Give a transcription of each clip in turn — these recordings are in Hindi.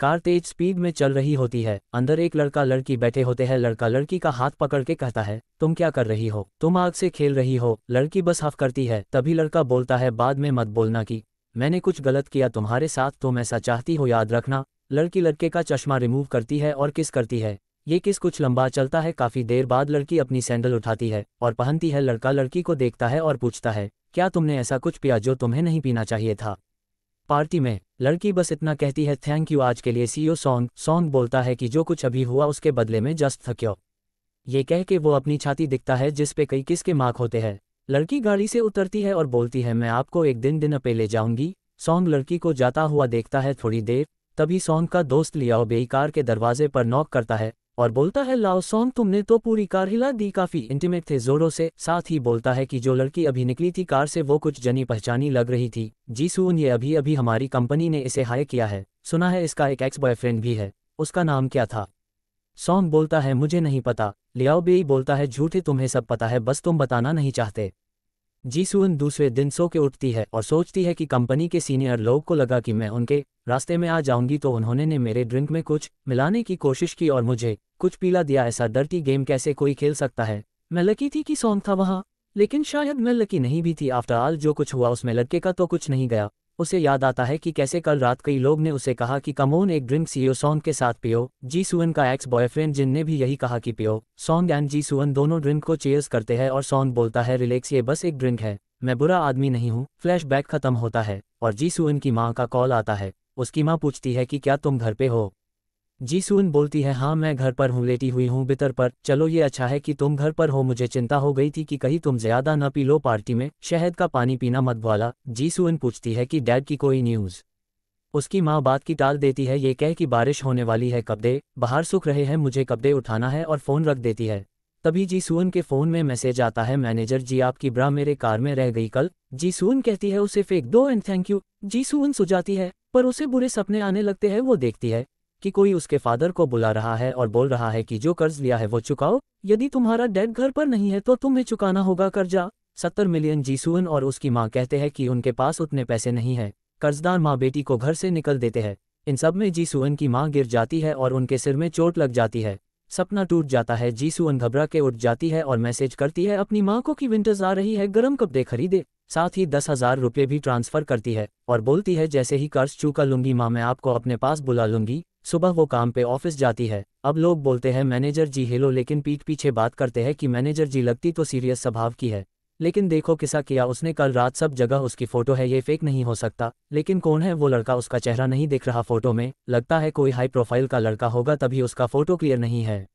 कार तेज स्पीड में चल रही होती है अंदर एक लड़का लड़की बैठे होते हैं लड़का लड़की का हाथ पकड़ के कहता है तुम क्या कर रही हो तुम आग से खेल रही हो लड़की बस हफ करती है तभी लड़का बोलता है बाद में मत बोलना कि मैंने कुछ गलत किया तुम्हारे साथ तुम तो ऐसा चाहती हो याद रखना लड़की लड़के का चश्मा रिमूव करती है और किस करती है ये किस कुछ लंबा चलता है काफी देर बाद लड़की अपनी सैंडल उठाती है और पहनती है लड़का लड़की को देखता है और पूछता है क्या तुमने ऐसा कुछ पिया जो तुम्हें नहीं पीना चाहिए था पार्टी में लड़की बस इतना कहती है थैंक यू आज के लिए सीओ सॉन्ग सॉन्ग बोलता है कि जो कुछ अभी हुआ उसके बदले में जस्ट थक्यो ये कह के वो अपनी छाती दिखता है जिस पे कई किसके मार्क होते हैं लड़की गाड़ी से उतरती है और बोलती है मैं आपको एक दिन दिन पे ले जाऊंगी सॉन्ग लड़की को जाता हुआ देखता है थोड़ी देर तभी सॉन्ग का दोस्त लियाओ बेईकार के दरवाजे पर नॉक करता है और बोलता है सोंग तुमने तो पूरी कार हिला दी काफी इंटीमेट थे जोरों से साथ ही बोलता है कि जो लड़की अभी निकली थी कार से वो कुछ जनी पहचानी लग रही थी जीसून ये अभी अभी हमारी कंपनी ने इसे हाय किया है सुना है इसका एक एक्स बॉयफ्रेंड भी है उसका नाम क्या था सोंग बोलता है मुझे नहीं पता लियाओ बेई बोलता है झूठे तुम्हें सब पता है बस तुम बताना नहीं चाहते जीसुअन दूसरे दिन सो के उठती है और सोचती है कि कंपनी के सीनियर लोग को लगा कि मैं उनके रास्ते में आ जाऊंगी तो उन्होंने ने मेरे ड्रिंक में कुछ मिलाने की कोशिश की और मुझे कुछ पीला दिया ऐसा डरती गेम कैसे कोई खेल सकता है मैं लकी थी कि सॉन्ग था वहाँ लेकिन शायद मैं लकी नहीं भी थी आफ्टर ऑल जो कुछ हुआ उसमें लड़के का तो कुछ नहीं गया उसे याद आता है कि कैसे कल रात कई लोग ने उसे कहा कि कमोन एक ड्रिंक सीओ सॉन्ग के साथ पियो जी सुवन का एक्स बॉयफ्रेंड जिनने भी यही कहा कि पियो सॉन्ग एंड जी सुवन दोनों ड्रिंक को चेयर्स करते हैं और सॉन्ग बोलता है रिलैक्स ये बस एक ड्रिंक है मैं बुरा आदमी नहीं हूँ फ्लैश खत्म होता है और जी सुवन की माँ का कॉल आता है उसकी माँ पूछती है कि क्या तुम घर पे हो जी बोलती है हाँ मैं घर पर हूँ लेटी हुई हूँ बितर पर चलो ये अच्छा है कि तुम घर पर हो मुझे चिंता हो गई थी कि कहीं तुम ज्यादा न पी लो पार्टी में शहद का पानी पीना मत भोला जी पूछती है कि डैड की कोई न्यूज़ उसकी माँ बात की टाल देती है ये कह कि बारिश होने वाली है कब्दे बाहर सूख रहे हैं मुझे कब्दे उठाना है और फ़ोन रख देती है तभी जी के फ़ोन में मैसेज आता है मैनेजर जी आपकी ब्रा मेरे कार में रह गई कल जी कहती है उसे फेंक दो एंड थैंक यू जी सुझाती है पर उसे बुरे सपने आने लगते हैं वो देखती है कि कोई उसके फादर को बुला रहा है और बोल रहा है कि जो कर्ज लिया है वो चुकाओ यदि तुम्हारा डेड घर पर नहीं है तो तुम्हें चुकाना होगा कर्जा सत्तर मिलियन जीसुअन और उसकी माँ कहते हैं कि उनके पास उतने पैसे नहीं है कर्जदार माँ बेटी को घर से निकल देते हैं इन सब में जीसुअन की माँ गिर जाती है और उनके सिर में चोट लग जाती है सपना टूट जाता है जीसुअन घबरा के उठ जाती है और मैसेज करती है अपनी माँ को कि विंटर्स आ रही है गर्म कपड़े खरीदे साथ ही दस हजार रुपये भी ट्रांसफर करती है और बोलती है जैसे ही कर्ज चूका लूंगी माँ मैं आपको अपने पास बुला लूंगी सुबह वो काम पे ऑफिस जाती है अब लोग बोलते हैं मैनेजर जी हेलो लेकिन पीठ पीछे बात करते हैं कि मैनेजर जी लगती तो सीरियस स्वभाव की है लेकिन देखो किसा किया उसने कल रात सब जगह उसकी फोटो है ये फेक नहीं हो सकता लेकिन कौन है वो लड़का उसका चेहरा नहीं दिख रहा फोटो में लगता है कोई हाई प्रोफाइल का लड़का होगा तभी उसका फोटो क्लियर नहीं है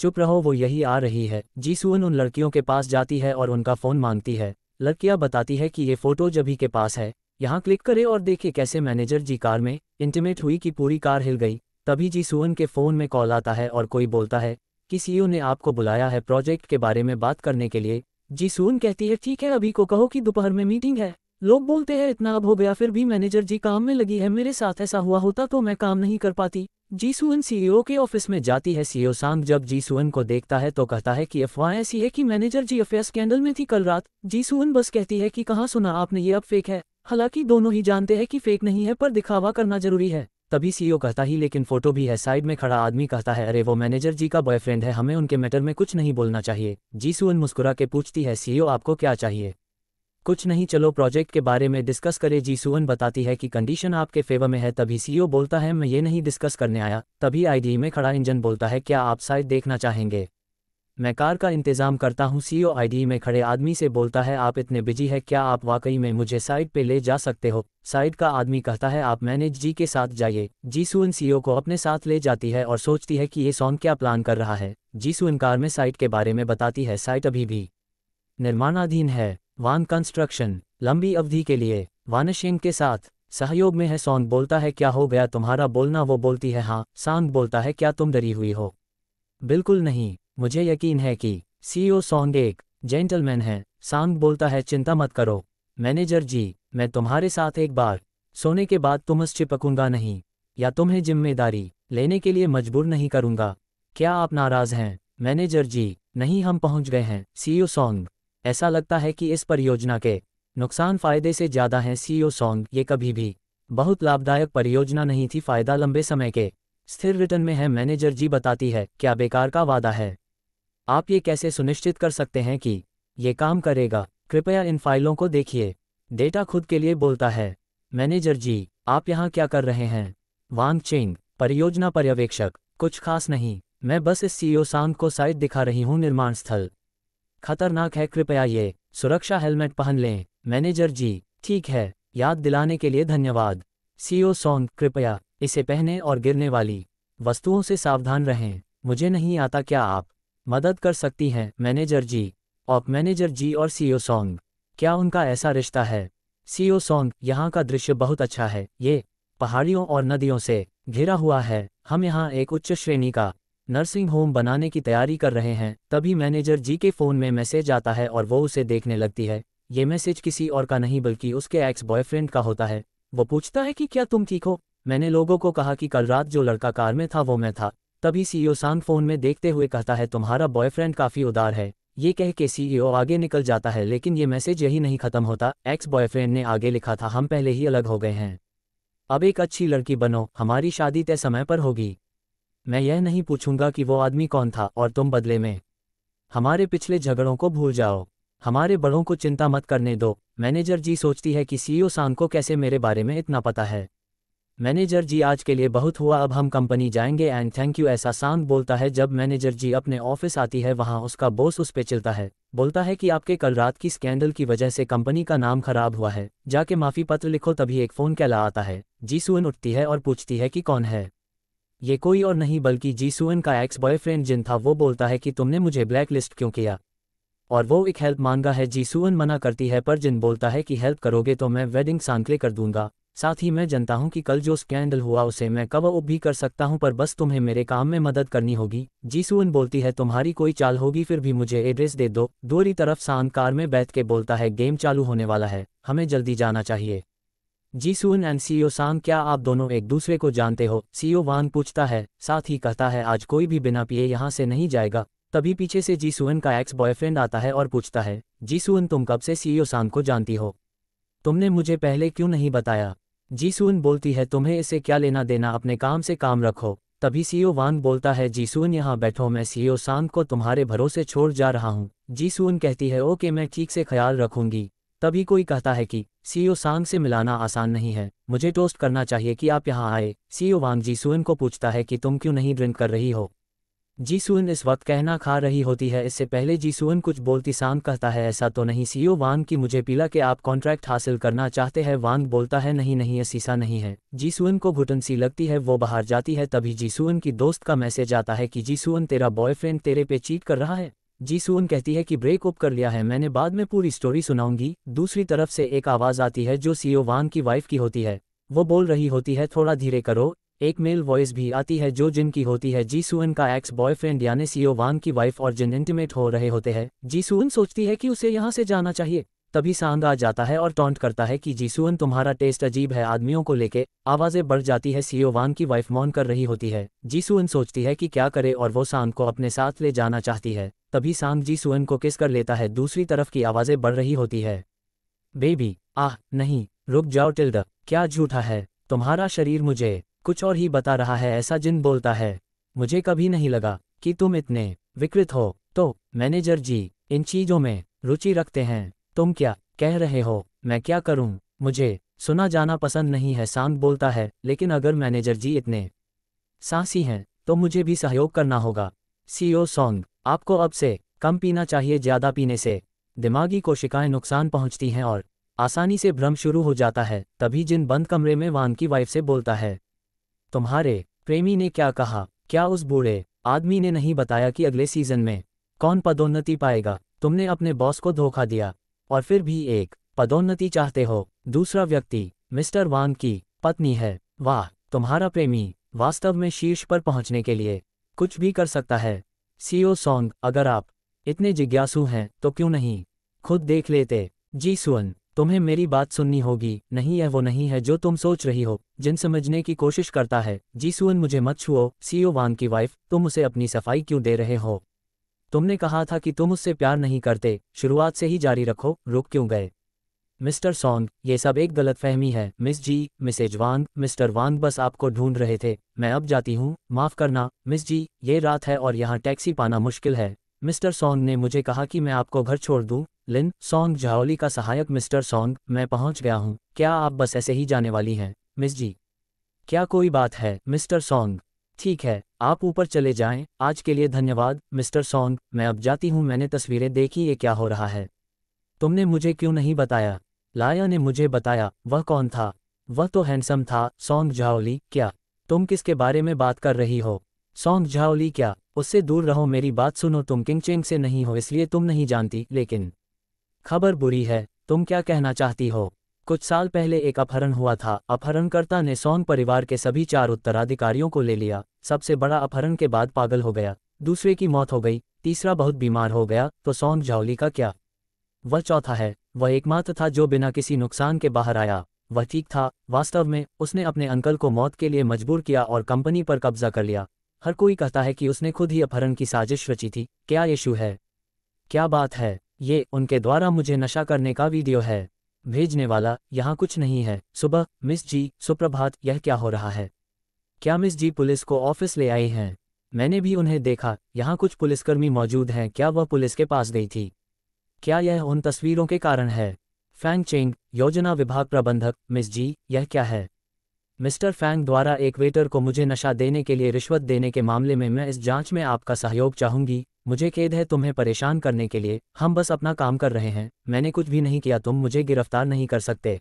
चुप रहो वो यही आ रही है जी सुवन उन लड़कियों के पास जाती है और उनका फ़ोन मांगती है लड़कियां बताती है कि ये फ़ोटो जभी के पास है यहाँ क्लिक करें और देखें कैसे मैनेजर जी कार में इंटीमेट हुई कि पूरी कार हिल गई तभी जी सुवन के फ़ोन में कॉल आता है और कोई बोलता है कि सीईओ e ने आपको बुलाया है प्रोजेक्ट के बारे में बात करने के लिए जी सुन कहती है ठीक है अभी को कहो कि दोपहर में मीटिंग है लोग बोलते हैं इतना अब हो गया फिर भी मैनेजर जी काम में लगी है मेरे साथ ऐसा हुआ होता तो मैं काम नहीं कर पाती जी सुवन सीईओ e के ऑफिस में जाती है सीईओ सांग e जब जी सुवन को देखता है तो कहता है कि अफवाह ऐसी है कि मैनेजर जी अफेयर स्कैंडल में थी कल रात जी सुन बस कहती है कि कहाँ सुना आपने ये अब फेक है हालांकि दोनों ही जानते हैं कि फेक नहीं है पर दिखावा करना जरूरी है तभी सीईओ e कहता ही लेकिन फोटो भी है साइड में खड़ा आदमी कहता है अरे वो मैनेजर जी का बॉयफ्रेंड है हमें उनके मैटर में कुछ नहीं बोलना चाहिए जी सुअन मुस्कुरा के पूछती है सीईओ e आपको क्या चाहिए कुछ नहीं चलो प्रोजेक्ट के बारे में डिस्कस करें जी सुअन बताती है कि कंडीशन आपके फेवर में है तभी सीईओ e बोलता है मैं ये नहीं डिस्कस करने आया तभी आईडी में खड़ा इंजन बोलता है क्या आप साइड देखना चाहेंगे मैं कार का इंतजाम करता हूँ सीओ आईडी में खड़े आदमी से बोलता है आप इतने बिजी है क्या आप वाकई में मुझे साइड पे ले जा सकते हो साइड का आदमी कहता है आप मैनेज जी के साथ जाइए जीसुन सीओ को अपने साथ ले जाती है और सोचती है कि ये सॉन्ग क्या प्लान कर रहा है जीसुन कार में साइट के बारे में बताती है साइट अभी भी निर्माणाधीन है वान कंस्ट्रक्शन लंबी अवधि के लिए वानशिंग के साथ सहयोग में है सॉन्ग बोलता है क्या हो गया तुम्हारा बोलना वो बोलती है हाँ सॉन्ग बोलता है क्या तुम डरी हुई हो बिल्कुल नहीं मुझे यकीन है कि सीईओ सॉन्ग e एक जेंटलमैन है सांग बोलता है चिंता मत करो मैनेजर जी मैं तुम्हारे साथ एक बार सोने के बाद तुम चिपकूंगा नहीं या तुम्हें जिम्मेदारी लेने के लिए मजबूर नहीं करूंगा क्या आप नाराज हैं मैनेजर जी नहीं हम पहुंच गए हैं सीईओ सॉन्ग e ऐसा लगता है कि इस परियोजना के नुकसान फायदे से ज्यादा हैं सीईओ सॉन्ग e ये कभी भी बहुत लाभदायक परियोजना नहीं थी फायदा लंबे समय के स्थिर रिटर्न में है मैनेजर जी बताती है क्या बेकार का वादा है आप ये कैसे सुनिश्चित कर सकते हैं कि ये काम करेगा कृपया इन फाइलों को देखिए डेटा खुद के लिए बोलता है मैनेजर जी आप यहाँ क्या कर रहे हैं वांग चेंग परियोजना पर्यवेक्षक कुछ खास नहीं मैं बस इस सीईओ e सांग को साइट दिखा रही हूँ निर्माण स्थल खतरनाक है कृपया ये सुरक्षा हेलमेट पहन लें मैनेजर जी ठीक है याद दिलाने के लिए धन्यवाद सीईओ e सॉन्ग कृपया इसे पहने और गिरने वाली वस्तुओं से सावधान रहें मुझे नहीं आता क्या आप मदद कर सकती हैं मैनेजर जी ऑप मैनेजर जी और सीईओ सॉन्ग क्या उनका ऐसा रिश्ता है सीईओ सॉन्ग यहाँ का दृश्य बहुत अच्छा है ये पहाड़ियों और नदियों से घिरा हुआ है हम यहाँ एक उच्च श्रेणी का नर्सिंग होम बनाने की तैयारी कर रहे हैं तभी मैनेजर जी के फ़ोन में मैसेज आता है और वो उसे देखने लगती है ये मैसेज किसी और का नहीं बल्कि उसके एक्स बॉयफ्रेंड का होता है वो पूछता है कि क्या तुम ठीक हो मैंने लोगों को कहा कि कल रात जो लड़का कार में था वो मैं था तभी सीईओ e सांग फोन में देखते हुए कहता है तुम्हारा बॉयफ्रेंड काफी उदार है ये कह के सीईओ e आगे निकल जाता है लेकिन ये मैसेज यही नहीं खत्म होता एक्स बॉयफ्रेंड ने आगे लिखा था हम पहले ही अलग हो गए हैं अब एक अच्छी लड़की बनो हमारी शादी तय समय पर होगी मैं यह नहीं पूछूंगा कि वो आदमी कौन था और तुम बदले में हमारे पिछले झगड़ों को भूल जाओ हमारे बड़ों को चिंता मत करने दो मैनेजर जी सोचती है कि सीईओ e सांग को कैसे मेरे बारे में इतना पता है मैनेजर जी आज के लिए बहुत हुआ अब हम कंपनी जाएंगे एंड थैंक यू ऐसा सांग बोलता है जब मैनेजर जी अपने ऑफिस आती है वहां उसका बॉस उस पे चिलता है बोलता है कि आपके कल रात की स्कैंडल की वजह से कंपनी का नाम खराब हुआ है जाके माफी पत्र लिखो तभी एक फोन कहला आता है जी सुन उठती है और पूछती है कि कौन है ये कोई और नहीं बल्कि जी सुवन का एक्स बॉयफ्रेंड जिन था वो बोलता है कि तुमने मुझे ब्लैक लिस्ट क्यों किया और वो एक हेल्प मांगा है जी सुअन मना करती है पर जिन बोलता है कि हेल्प करोगे तो मैं वेडिंग सांकले कर दूंगा साथ ही मैं जानता हूं कि कल जो स्कैंडल हुआ उसे मैं कब उप भी कर सकता हूं पर बस तुम्हें मेरे काम में मदद करनी होगी जीसुन बोलती है तुम्हारी कोई चाल होगी फिर भी मुझे एड्रेस दे दो दूरी तरफ शांत कार में बैठ के बोलता है गेम चालू होने वाला है हमें जल्दी जाना चाहिए जीसुन एंड सीओ सान e क्या आप दोनों एक दूसरे को जानते हो सीओ e वान पूछता है साथ ही कहता है आज कोई भी बिना पिए यहाँ से नहीं जाएगा तभी पीछे से जीसुन का एक्स बॉयफ्रेंड आता है और पूछता है जीसुन तुम कब से सीओ सान e को जानती हो तुमने मुझे पहले क्यों नहीं बताया जीसून बोलती है तुम्हें इसे क्या लेना देना अपने काम से काम रखो तभी सीओ वांग बोलता है जीसून यहाँ बैठो मैं सीओ सांग को तुम्हारे भरोसे छोड़ जा रहा हूँ जीसून कहती है ओके मैं ठीक से ख्याल रखूंगी तभी कोई कहता है कि सीओ सांग से मिलाना आसान नहीं है मुझे टोस्ट करना चाहिए कि आप यहाँ आए सीओ वांग जीसून को पूछता है कि तुम क्यों नहीं ड्रिंक कर रही हो जीसुअन इस वक्त कहना खा रही होती है इससे पहले जीसुअन कुछ बोलती सांग कहता है ऐसा तो नहीं सीओ वांग की मुझे पीला के आप कॉन्ट्रैक्ट हासिल करना चाहते हैं वांग बोलता है नहीं नहीं असीसा नहीं है जीसुअन को घुटन सी लगती है वो बाहर जाती है तभी जीसुअन की दोस्त का मैसेज आता है कि जीसुअन तेरा बॉयफ्रेंड तेरे पे चीट कर रहा है जीसुअन कहती है कि ब्रेक अप कर लिया है मैंने बाद में पूरी स्टोरी सुनाऊंगी दूसरी तरफ से एक आवाज़ आती है जो सीओ वांग की वाइफ की होती है वो बोल रही होती है थोड़ा धीरे करो एक मेल वॉइस भी आती है जो जिन की होती है जी सुअन का एक्स बॉयफ्रेंड यानी सीओ वांग की वाइफ और जिन इंटीमेट हो रहे होते हैं जी सुअन सोचती है कि उसे यहाँ से जाना चाहिए तभी सांग आ जाता है और टॉन्ट करता है कि जीसुअन तुम्हारा टेस्ट अजीब है आदमियों को लेके आवाजें बढ़ जाती है सीओ वान की वाइफ मौन कर रही होती है जीसुअन सोचती है कि क्या करे और वो सांग को अपने साथ ले जाना चाहती है तभी सांग जीसुअन को किस कर लेता है दूसरी तरफ की आवाजें बढ़ रही होती है बेबी आह नहीं रुक जाओ टिल्ड क्या झूठा है तुम्हारा शरीर मुझे कुछ और ही बता रहा है ऐसा जिन बोलता है मुझे कभी नहीं लगा कि तुम इतने विकृत हो तो मैनेजर जी इन चीजों में रुचि रखते हैं तुम क्या कह रहे हो मैं क्या करूं मुझे सुना जाना पसंद नहीं है शांत बोलता है लेकिन अगर मैनेजर जी इतने सासी हैं तो मुझे भी सहयोग करना होगा सीओ सॉन्ग आपको अब से कम पीना चाहिए ज़्यादा पीने से दिमागी कोशिकाएं नुकसान पहुंचती हैं और आसानी से भ्रम शुरू हो जाता है तभी जिन बंद कमरे में वान की वाइफ से बोलता है तुम्हारे प्रेमी ने क्या कहा क्या उस बूढ़े आदमी ने नहीं बताया कि अगले सीजन में कौन पदोन्नति पाएगा तुमने अपने बॉस को धोखा दिया और फिर भी एक पदोन्नति चाहते हो दूसरा व्यक्ति मिस्टर वांग की पत्नी है वाह तुम्हारा प्रेमी वास्तव में शीर्ष पर पहुंचने के लिए कुछ भी कर सकता है सीओ सॉन्ग अगर आप इतने जिज्ञासु हैं तो क्यों नहीं खुद देख लेते जी सुअन तुम्हें मेरी बात सुननी होगी नहीं यह वो नहीं है जो तुम सोच रही हो जिन समझने की कोशिश करता है जीसुअन मुझे मत छुओ सीओ वान की वाइफ तुम उसे अपनी सफाई क्यों दे रहे हो तुमने कहा था कि तुम उससे प्यार नहीं करते शुरुआत से ही जारी रखो रुक क्यों गए मिस्टर सॉन्ग ये सब एक गलतफहमी है miss Ji Mrs Wang mister Wang बस आपको ढूंढ रहे थे मैं अब जाती हूँ माफ़ करना मिस जी ये रात है और यहाँ टैक्सी पाना मुश्किल है मिस्टर सॉन्ग ने मुझे कहा कि मैं आपको घर छोड़ दूँ लिन सोंग झाओली का सहायक मिस्टर सोंग मैं पहुंच गया हूं क्या आप बस ऐसे ही जाने वाली हैं मिस जी क्या कोई बात है मिस्टर सोंग ठीक है आप ऊपर चले जाएं आज के लिए धन्यवाद मिस्टर सोंग मैं अब जाती हूं मैंने तस्वीरें देखी ये क्या हो रहा है तुमने मुझे क्यों नहीं बताया लाया ने मुझे बताया वह कौन था वह तो हैंडसम था सोंग झाओली क्या तुम किसके बारे में बात कर रही हो सोंग झाओली क्या उससे दूर रहो मेरी बात सुनो तुम किंगचेंग से नहीं हो इसलिए तुम नहीं जानती लेकिन खबर बुरी है तुम क्या कहना चाहती हो कुछ साल पहले एक अपहरण हुआ था अपहरणकर्ता ने सोन परिवार के सभी चार उत्तराधिकारियों को ले लिया सबसे बड़ा अपहरण के बाद पागल हो गया दूसरे की मौत हो गई तीसरा बहुत बीमार हो गया तो सोन झावली का क्या वह चौथा है वह एकमात्र था जो बिना किसी नुकसान के बाहर आया वह ठीक था वास्तव में उसने अपने अंकल को मौत के लिए मजबूर किया और कंपनी पर कब्जा कर लिया हर कोई कहता है कि उसने खुद ही अपहरण की साजिश रची थी क्या यशु है क्या बात है ये उनके द्वारा मुझे नशा करने का वीडियो है भेजने वाला यहाँ कुछ नहीं है सुबह मिस जी सुप्रभात यह क्या हो रहा है क्या मिस जी पुलिस को ऑफिस ले आई हैं मैंने भी उन्हें देखा यहाँ कुछ पुलिसकर्मी मौजूद हैं क्या वह पुलिस के पास गई थी क्या यह उन तस्वीरों के कारण है फैंग चेंग योजना विभाग प्रबंधक मिस जी यह क्या है मिस्टर फैंग द्वारा एक वेटर को मुझे नशा देने के लिए रिश्वत देने के मामले में मैं इस जांच में आपका सहयोग चाहूंगी मुझे खेद है तुम्हें परेशान करने के लिए हम बस अपना काम कर रहे हैं मैंने कुछ भी नहीं किया तुम मुझे गिरफ्तार नहीं कर सकते